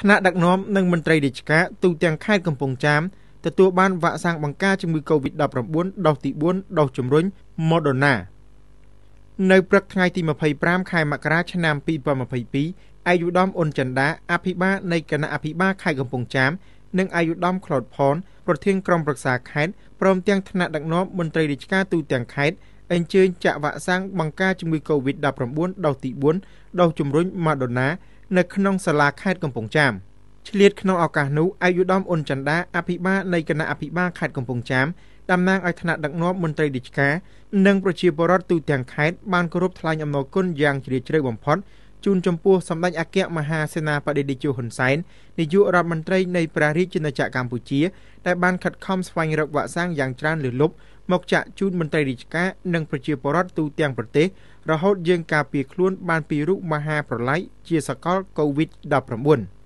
ថ្នាក់ដឹកនាំនិងមន្ត្រីរាជការទូទាំងខេត្តកំពង់ចាមទទួលបានវ៉ាក់សាំងបង្ការជំងឺ Covid-19 ដុសទី4ដុសជំរុញ Moderna នៅព្រឹកថ្ងៃទី25ខែមករាឆ្នាំ2022អាយុដំអ៊ុនចិនដាអភិបាលនៃគណៈអភិបាលខេត្តកំពង់ចាមនិងអាយុដំក្លូតផនប្រធានក្រុមប្រឹក្សាខេត្តព្រមទាំងថ្នាក់ដឹកនាំមន្ត្រីរាជការទូទាំងខេត្តអញ្ជើញចាក់វ៉ាក់សាំងបង្ការជំងឺ Covid-19 ដុសទី4ដុសជំរុញ Madonna នៅក្នុងសាលាខេត្តកំពង់ចាមឆ្លៀតក្នុងឱកាសនោះអាយុដំអ៊ុនចន្ទាអភិបាលនៃគណៈអភិបាលខេត្តកំពង់ចាមតំណាងឲ្យថ្នាក់ដឹកនាំមន្ត្រីរាជការនិងប្រជាពលរដ្ឋទូទាំងខេត្តបានគោរពថ្លែងអំណរគុណយ៉ាងជ្រាលជ្រៅបំផុតជូនចំពោះសម្ដេចអគ្គមហាសេនាបតីតេជោហ៊ុនសែននាយករដ្ឋមន្ត្រីនៃព្រះរាជាណាចក្រកម្ពុជាដែលបានខិតខំស្វែងរកវ៉ាក់សាំងយ៉ាងច្រើនលើលប់មកចាក់ជូនមន្ត្រីរាជការនិងប្រជាពលរដ្ឋទូទាំងប្រទេសរហូតយើងការពារខ្លួនបានពីរូបមហាប្រឡាយជាសកល COVID-19